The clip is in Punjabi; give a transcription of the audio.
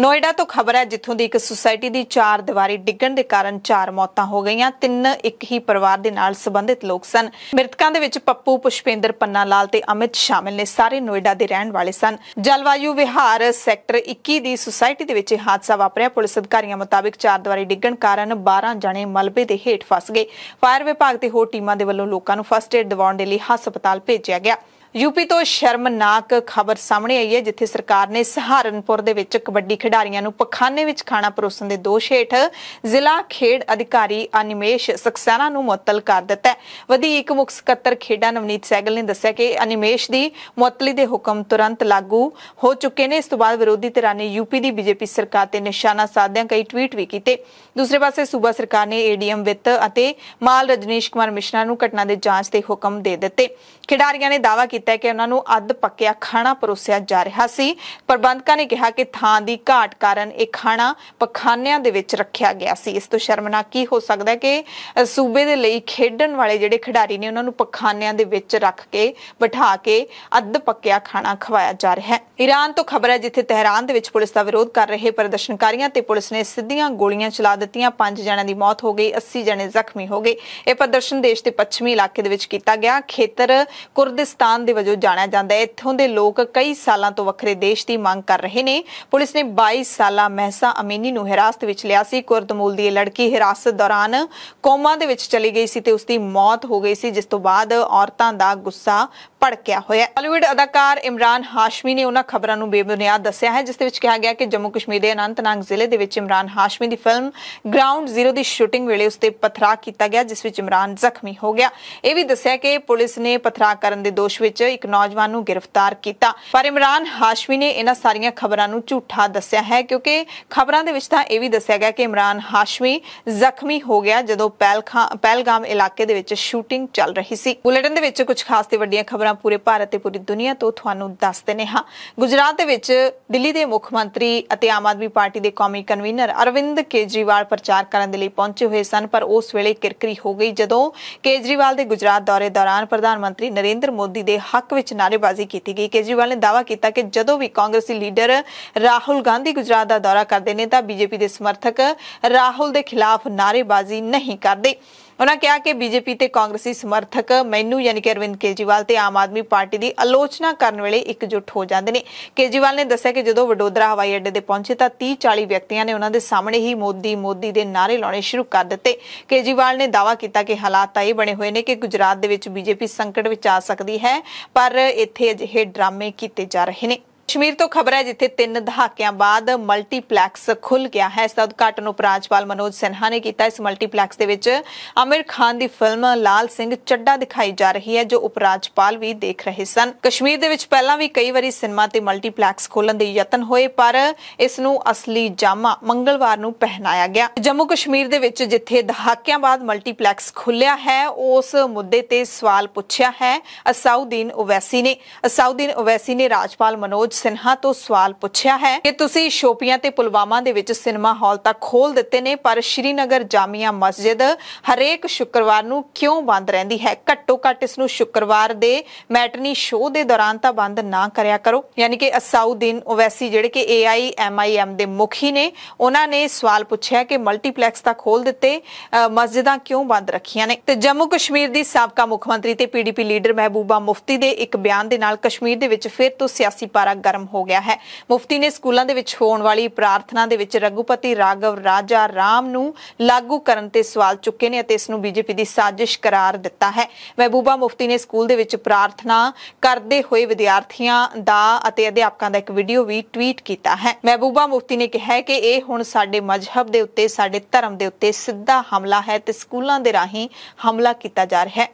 ਨੋਇਡਾ ਤੋਂ ਖਬਰ ਹੈ ਜਿੱਥੋਂ ਦੀ ਇੱਕ ਸੁਸਾਇਟੀ ਦੀ ਚਾਰ ਦੀਵਾਰੀ ਡਿੱਗਣ ਦੇ ਕਾਰਨ ਚਾਰ ਮੌਤਾਂ ਹੋ ਗਈਆਂ ਤਿੰਨ ਇੱਕ ਹੀ ਪਰਿਵਾਰ ਦੇ ਨਾਲ ਸੰਬੰਧਿਤ ਲੋਕ ਸਨ ਮ੍ਰਿਤਕਾਂ ਦੇ ਵਿੱਚ ਪੱਪੂ ਪੁਸ਼ਪੇਂਦਰ ਪੰਨਾ ਲਾਲ ਤੇ ਅਮਿਤ ਸ਼ਾਮਿਲ ਨੇ ਸਾਰੇ ਨੋਇਡਾ ਦੇ ਰਹਿਣ ਵਾਲੇ ਸਨ ਜਲਵਾਯੂ ਵਿਹਾਰ ਸੈਕਟਰ 21 ਦੀ ਸੁਸਾਇਟੀ ਦੇ ਵਿੱਚ ਇਹ ਹਾਦਸਾ ਵਾਪਰਿਆ ਪੁਲਿਸ ਅਧਿਕਾਰੀਆਂ ਮੁਤਾਬਕ ਚਾਰ ਦੀਵਾਰੀ ਡਿੱਗਣ ਕਾਰਨ 12 ਜਣੇ ਮਲਬੇ ਦੇ ਹੇਠ ਫਸ ਗਏ ਫਾਇਰ ਵਿਭਾਗ ਤੇ ਹੋਰ ਟੀਮਾਂ ਦੇ ਵੱਲੋਂ ਲੋਕਾਂ ਨੂੰ ਫਸਟ ਏਡ ਦਿਵਾਉਣ ਦੇ ਲਈ ਹਸਪਤਾਲ ਭੇਜਿਆ ਗਿਆ ਯੂਪੀ ਤੋਂ ਸ਼ਰਮਨਾਕ ਖਬਰ ਸਾਹਮਣੇ ਆਈ ਹੈ ਜਿੱਥੇ ਸਰਕਾਰ ਨੇ ਸਹਾਰਨਪੁਰ ਦੇ ਵਿੱਚ ਕਬੱਡੀ ਖਿਡਾਰੀਆਂ ਨੂੰ ਪਖਾਨੇ ਵਿੱਚ ਖਾਣਾ ਪਰੋਸਣ ਦੇ ਦੋਸ਼ ਹੇਠ ਜ਼ਿਲ੍ਹਾ ਖੇਡ ਅਧਿਕਾਰੀ ਅਨਿਮੇਸ਼ ਸਕਸੈਨਾ ਨੂੰ ਮੁਅੱਤਲ ਕਰ ਦਿੱਤਾ ਹੈ ਵਧੀਕ ਮੁੱਖ ਸਕੱਤਰ ਖੇਡਾਂ ਨਵਨੀਤ ਸੈਗਲ ਨੇ ਦੱਸਿਆ ਕਿ ਅਨਿਮੇਸ਼ ਦੀ ਮੁਅੱਤਲੀ ਦੇ ਹੁਕਮ ਤੁਰੰਤ ਲਾਗੂ ਹੋ ਚੁੱਕੇ ਨੇ ਇਸ ਤੋਂ ਬਾਅਦ ਵਿਰੋਧੀ ਧਿਰਾਂ ਨੇ ਯੂਪੀ ਦੀ ਬੀਜੇਪੀ ਸਰਕਾਰ ਤੇ ਨਿਸ਼ਾਨਾ ਸਾਧਦਿਆਂ ਕਈ ਟਵੀਟ ਵੀ ਕੀਤੇ ਦੂਸਰੇ ਪਾਸੇ ਸੂਬਾ ਸਰਕਾਰ ਨੇ ਏਡੀਐਮ ਵਿੱਤ ਅਤੇ ਮਾਲ ਰਜਨੀਸ਼ ਕੁਮਾਰ ਮਿਸ਼ਰਾ ਨੂੰ ਘਟਨਾ ਦੇ ਜਾਂਚ ਦੇ ਹੁਕਮ ਦੇ ਦਿੱਤੇ ਖਿਡਾਰੀਆਂ ਨੇ ਦਾਅਵਾ ਕੀਤਾ ਕੀਤਾ ਕਿ ਉਹਨਾਂ ਨੂੰ ਅੱਧ ਪੱਕਿਆ ਖਾਣਾ ਪਰੋਸਿਆ ਜਾ ਰਿਹਾ ਸੀ ਪ੍ਰਬੰਧਕਾਂ ਨੇ ਕਿਹਾ ਕਿ ਥਾਂ ਦੀ ਘਾਟ ਕਾਰਨ ਇਹ ਖਾਣਾ ਪਖਾਨਿਆਂ ਦੇ ਵਿੱਚ ਰੱਖਿਆ ਗਿਆ ਸੀ ਇਸ ਤੋਂ ਸ਼ਰਮਨਾਕ ਕੀ ਹੋ ਸਕਦਾ ਹੈ ਕਿ ਸੂਬੇ ਦੇ ਲਈ ਖੇਡਣ ਵਾਲੇ ਜਿਹੜੇ ਖਿਡਾਰੀ ਨੇ ਉਹਨਾਂ ਨੂੰ ਪਖਾਨਿਆਂ ਦੇ ਵਿੱਚ ਰੱਖ ਕੇ ਬਿਠਾ ਕੇ ਅੱਧ ਪੱਕਿਆ ਖਾਣਾ ਖਵਾਇਆ ਜਾ ਰਿਹਾ ਹੈ ਈਰਾਨ ਤੋਂ ਖਬਰ ਹੈ ਜਿੱਥੇ ਤਹਿਰਾਨ ਦੇ ਵਿੱਚ ਪੁਲਿਸ ਦਾ ਵਿਰੋਧ ਕਰ ਰਹੇ ਪ੍ਰਦਰਸ਼ਨਕਾਰੀਆਂ ਤੇ ਪੁਲਿਸ ਨੇ ਸਿੱਧੀਆਂ ਗੋਲੀਆਂ ਚਲਾ ਦਿੱਤੀਆਂ 5 ਜਣਿਆਂ ਦੀ ਮੌਤ ਹੋ ਗਈ 80 ਜਣੇ ਜ਼ਖਮੀ ਹੋ ਗਏ ਇਹ ਪ੍ਰਦਰਸ਼ਨ ਦੇਸ਼ ਦੇ ਪੱਛਮੀ ਇਲਾਕੇ ਦੇ ਵਿੱਚ ਕੀਤਾ ਗਿਆ ਖੇਤਰ ਕੁਰਦਿਸਤਾਨ ਦੇ ਵਜੋਂ ਜਾਣਿਆ ਜਾਂਦਾ ਹੈ ਇੱਥੋਂ ਦੇ ਲੋਕ ਕਈ ਸਾਲਾਂ ਤੋਂ ਵੱਖਰੇ ਦੇਸ਼ ਦੀ ਮੰਗ ਕਰ ਰਹੇ ਨੇ ਪੁਲਿਸ ਨੇ 22 ਸਾਲਾ ਮਹਿਸਾ ਅਮੀਨੀ ਨੂੰ ਹਿਰਾਸਤ ਵਿੱਚ ਲਿਆ ਸੀ ਕੁਰਦਮੂਲ ਦੀ ਇਹ ਲੜਕੀ ਹਿਰਾਸਤ ਦੌਰਾਨ ਕੋਮਾ ਦੇ ਵਿੱਚ ਚਲੀ ਗਈ ਸੀ ਤੇ ਉਸ ਦੀ ਮੌਤ ਹੋ ਗਈ ਸੀ ਜਿਸ ਤੋਂ ਬਾਅਦ ਔਰਤਾਂ ਦਾ ਗੁੱਸਾ ਭੜਕਿਆ ਹੋਇਆ ਬਾਲੀਵੁੱਡ ਅਦਾਕਾਰ ਇਮਰਾਨ ਹਾਸ਼ਮੀ ਨੇ ਉਹਨਾਂ ਖਬਰਾਂ ਨੂੰ ਬੇਬੁਨਿਆਦ ਦੱਸਿਆ ਹੈ ਜਿਸ ਦੇ ਵਿੱਚ ਕਿਹਾ ਗਿਆ ਕਿ ਜੰਮੂ ਕਸ਼ਮੀਰ ਦੇ ਅਨੰਤਨਾਗ ਜ਼ਿਲ੍ਹੇ ਦੇ ਵਿੱਚ ਇਮਰਾਨ ਹਾਸ਼ਮੀ ਦੀ ਫਿਲਮ ਗਰਾਊਂਡ ਜ਼ੀਰੋ ਦੀ ਸ਼ੂਟਿੰਗ ਵੇਲੇ ਉਸ ਤੇ ਪਥਰਾ ਕੀਤਾ ਗਿਆ ਜਿਸ ਵਿੱਚ ਇਮਰਾਨ ਜ਼ਖਮੀ ਹੋ ਗਿਆ ਇਹ ਵੀ ਦੱਸਿਆ ਕਿ ਪੁਲਿਸ ਨੇ ਪਥਰਾ ਕਰਨ ਦੇ ਦੋਸ਼ ਵਿੱਚ ਇੱਕ ਨੌਜਵਾਨ ਨੂੰ ਗ੍ਰਿਫਤਾਰ ਕੀਤਾ ਪਰ ਇਮਰਾਨ ਹਾਸ਼ਮੀ ਨੇ ਇਹਨਾਂ ਸਾਰੀਆਂ ਖਬਰਾਂ ਨੂੰ ਝੂਠਾ ਦੱਸਿਆ ਹੈ ਕਿਉਂਕਿ ਖਬਰਾਂ ਦੇ ਵਿੱਚ ਤਾਂ ਇਹ ਵੀ ਦੱਸਿਆ ਗਿਆ ਕਿ ਇਮਰਾਨ ਹਾਸ਼ਮੀ ਜ਼ਖਮੀ ਹੋ ਗਿਆ ਜਦੋਂ ਪਹਿਲਗਾਮ ਇਲਾਕੇ ਦੇ ਵਿੱਚ ਸ਼ੂਟਿੰਗ ਚੱਲ ਰਹੀ ਸੀ ਬੁਲੇਟਿਨ ਦੇ ਵਿੱਚ ਕੁਝ ਖਾਸ ਤੇ ਵੱਡੀਆਂ ਖਬਰਾਂ ਪੂਰੇ ਭਾਰਤ ਤੇ ਪੂਰੀ ਦੁਨੀਆ ਤੋਂ ਤੁਹਾਨੂੰ ਦੱਸਦੇ ਨੇ ਹਾਂ ਗੁਜਰਾਤ ਦੇ ਵਿੱਚ ਦਿੱਲੀ ਦੇ ਮੁੱਖ ਮੰਤਰੀ ਅਤੇ ਆਮ ਆਦਮੀ ਪਾਰਟੀ ਦੇ ਕੌਮੀ ਕਨਵੀਨਰ ਅਰਵਿੰਦ ਕੇਜਰੀਵਾਲ ਪ੍ਰਚਾਰ ਕਰਨ ਦੇ ਲਈ ਪਹੁੰਚੇ ਹੋਏ ਸਨ ਪਰ ਉਸ ਵੇਲੇ ਕਿਰਕਰੀ ਹੋ ਗਈ ਜਦੋਂ ਕੇਜਰੀਵਾਲ ਦੇ ਗੁਜਰਾਤ ਦੌਰੇ ਦੌਰਾਨ ਪ੍ਰਧਾਨ ਮੰਤਰੀ ਨਰਿੰਦਰ ਮੋਦੀ ਦੇ ਹੱਕ ਵਿੱਚ ਨਾਰੇਬਾਜ਼ੀ ਕੀਤੀ ਗਈ ਕੇਜਰੀਵਾਲ ਨੇ ਦਾਵਾ ਕੀਤਾ ਕਿ ਜਦੋਂ ਵੀ ਕਾਂਗਰਸੀ ਲੀਡਰ ਰਾਹੁਲ ਗਾਂਧੀ ਗੁਜਰਾਤ ਦਾ ਦੌਰਾ ਕਰਦੇ ਨੇ ਤਾਂ ਬੀਜੇਪੀ ਦੇ ਸਮਰਥਕ ਰਾਹੁਲ ਦੇ ਖਿਲਾਫ ਨਾਰੇਬਾਜ਼ੀ ਨਹੀਂ ਕਰਦੇ ਉਹਨਾਂ ਕਿਹਾ ਕਿ ਬੀਜੇਪੀ ਤੇ ਕਾਂਗਰਸੀ ਸਮਰਥਕ ਮੈਨੂੰ ਯਾਨੀ ਕਿ ਅਰਵਿੰਦ ਕੇਜਰੀਵਾਲ ਤੇ ਆਮ ਆਦਮੀ ਪਾਰਟੀ ਦੀ ਆਲੋਚਨਾ ਕਰਨ ਵੇਲੇ ਇਕਜੁੱਟ ਹੋ ਜਾਂਦੇ ਨੇ ਕੇਜਰੀਵਾਲ ਨੇ ਦੱਸਿਆ ਕਿ ਜਦੋਂ ਵਡੋਦਰਾ ਹਵਾਈ ਅੱਡੇ ਤੇ ਪਹੁੰਚੇ ਤਾਂ 30 40 ਵਿਅਕਤੀਆਂ ਨੇ ਉਹਨਾਂ ਦੇ ਸਾਹਮਣੇ ਹੀ ਮੋਦੀ ਮੋਦੀ ਦੇ ਨਾਰੇ ਲਾਉਣੇ ਸ਼ੁਰੂ ਕਰ ਦਿੱਤੇ ਕੇਜਰੀਵਾਲ ਨੇ ਦਾਅਵਾ ਕੀਤਾ ਕਿ ਹਾਲਾਤ ਤਾਂ ਇਹ ਬਣੇ ਹੋਏ ਨੇ ਕਿ ਗੁਜਰਾਤ ਦੇ ਵਿੱਚ ਬੀਜੇਪੀ ਸੰਕਟ ਵਿੱਚ ਆ ਸਕਦੀ ਹੈ ਪਰ ਇੱਥੇ ਅਜਿਹੇ ਡਰਾਮੇ ਕੀਤੇ ਜਾ ਰਹੇ ਨੇ ਕਸ਼ਮੀਰ ਤੋਂ ਖਬਰ ਹੈ ਜਿੱਥੇ ਤਿੰਨ ਦਹਾਕਿਆਂ ਬਾਅਦ ਮਲਟੀਪਲੈਕਸ ਖੁੱਲ ਗਿਆ ਹੈ ਇਸ ਦਾ ਉਦਘਾਟਨ ਉਪਰਾਜਪਾਲ ਮਨੋਜ ਸਿਨਹਾ ਨੇ ਕੀਤਾ ਇਸ ਮਲਟੀਪਲੈਕਸ ਦੇ ਵਿੱਚ ਅਮਿਰ ਖਾਨ ਦੀ ਫਿਲਮ ਲਾਲ ਸਿੰਘ ਚੱਡਾ ਦਿਖਾਈ ਜਾ ਰਹੀ ਹੈ ਜੋ ਉਪਰਾਜਪਾਲ ਵੀ ਦੇਖ ਰਹੇ ਸਨ ਕਸ਼ਮੀਰ ਦੇ ਵਿੱਚ ਪਹਿਲਾਂ ਵੀ ਕਈ ਵਾਰੀ ਸਿਨੇਮਾ ਤੇ ਮਲਟੀਪਲੈਕਸ ਖੋਲਣ ਦੇ ਯਤਨ ਹੋਏ ਪਰ ਇਸ ਨੂੰ ਅਸਲੀ ਜਾਮਾ ਮੰਗਲਵਾਰ ਨੂੰ ਪਹਿਨਾਇਆ ਗਿਆ ਜੰਮੂ ਕਸ਼ਮੀਰ ਦੇ ਵਿੱਚ ਜਿੱਥੇ ਦਹਾਕਿਆਂ ਬਾਅਦ ਮਲਟੀਪਲੈਕਸ ਖੁੱਲਿਆ ਹੈ ਉਸ ਮੁੱਦੇ ਤੇ ਸਵਾਲ ਪੁੱਛਿਆ ਹੈ ਅਸਾਉਦੀਨ ਓਵੈਸੀ ਨੇ ਅਸਾਉਦੀਨ ਓਵੈਸੀ ਨੇ ਰਾਜਪਾਲ ਮਨੋਜ ਸਿਨਹਾ ਤੋਂ ਸਵਾਲ ਪੁੱਛਿਆ ਹੈ ਕਿ ਤੁਸੀਂ ਸ਼ੋਪੀਆਂ ਤੇ ਪੁਲਵਾਮਾ ਦੇ ਵਿੱਚ ਸਿਨੇਮਾ ਹਾਲ ਤਾਂ ਖੋਲ ਦਿੱਤੇ ਨੇ ਪਰ ਸ਼੍ਰੀਨਗਰ ਜਾਮੀਆ ਮਸਜਿਦ ਹਰੇਕ ਸ਼ੁੱਕਰਵਾਰ ਨੂੰ ਕਿਉਂ ਬੰਦ ਰਹਿੰਦੀ ਹੈ ਘੱਟੋ ਘੱਟ ਇਸ ਨੂੰ ਸ਼ੁੱਕਰਵਾਰ ਦੇ ਮੈਟਨੀ ਸ਼ੋਅ ਦੇ ਦੌਰਾਨ ਤਾਂ ਬੰਦ ਨਾ ਕਰਿਆ ਕਰੋ ਯਾਨੀ ਕਿ ਅਸਾਉਦੀਨ ਓਵੈਸੀ ਜਿਹੜੇ ਕਿ ਏਆਈ ਐਮਆਈਐਮ ਦੇ ਮੁਖੀ ਨੇ ਉਹਨਾਂ ਨੇ ਸਵਾਲ ਪੁੱਛਿਆ ਕਿ ਮਲਟੀਪਲੈਕਸ ਤਾਂ ਖੋਲ ਦਿੱਤੇ ਮਸਜਿਦਾਂ ਕਿਉਂ ਬੰਦ ਰੱਖੀਆਂ ਨੇ ਤੇ ਜੰਮੂ ਕਸ਼ਮੀਰ ਦੀ ਸਾਬਕਾ ਮੁੱਖ ਮੰਤਰੀ ਤੇ ਪੀਡੀਪੀ ਲੀਡਰ ਮਹਿਬੂਬਾ ਮੁਫਤੀ ਦੇ ਇੱਕ ਬਿਆਨ ਦੇ ਨਾਲ ਕਸ਼ਮੀਰ ਦੇ ਵਿੱਚ ਫਿਰ ਤੋਂ ਸਿਆਸੀ ਪਾਰਾ ਆਰੰਭ ਹੋ ਗਿਆ ਹੈ ਮੁਫਤੀ ਨੇ ਸਕੂਲਾਂ ਦੇ ਵਿੱਚ ਹੋਣ ਵਾਲੀ ਪ੍ਰਾਰਥਨਾ ਦੇ ਵਿੱਚ ਰਗੂਪਤੀ ਰਾਗਵ ਰਾਜਾ ਰਾਮ ਨੂੰ ਲਾਗੂ ਕਰਨ ਤੇ ਸਵਾਲ ਚੁੱਕੇ ਨੇ ਅਤੇ ਇਸ ਨੂੰ ਬੀਜੇਪੀ ਦੀ ਸਾਜ਼ਿਸ਼ ਕਰਾਰ ਦਿੱਤਾ ਹੈ ਮਹਿਬੂਬਾ ਮੁਫਤੀ ਨੇ ਸਕੂਲ ਦੇ ਵਿੱਚ ਪ੍ਰਾਰਥਨਾ ਕਰਦੇ ਹੋਏ ਵਿਦਿਆਰਥੀਆਂ ਦਾ ਅਤੇ ਅਧਿਆਪਕਾਂ ਦਾ ਇੱਕ ਵੀਡੀਓ ਵੀ ਟਵੀਟ ਕੀਤਾ ਹੈ ਮਹਿਬੂਬਾ ਮੁਫਤੀ ਨੇ ਕਿਹਾ ਕਿ ਇਹ ਹੁਣ ਸਾਡੇ ਮਜ਼ਹਬ ਦੇ ਉੱਤੇ ਸਾਡੇ ਧਰਮ ਦੇ ਉੱਤੇ ਸਿੱਧਾ ਹਮਲਾ ਹੈ ਤੇ ਸਕੂਲਾਂ ਦੇ ਰਾਹੀਂ ਹਮਲਾ ਕੀਤਾ ਜਾ ਰਿਹਾ ਹੈ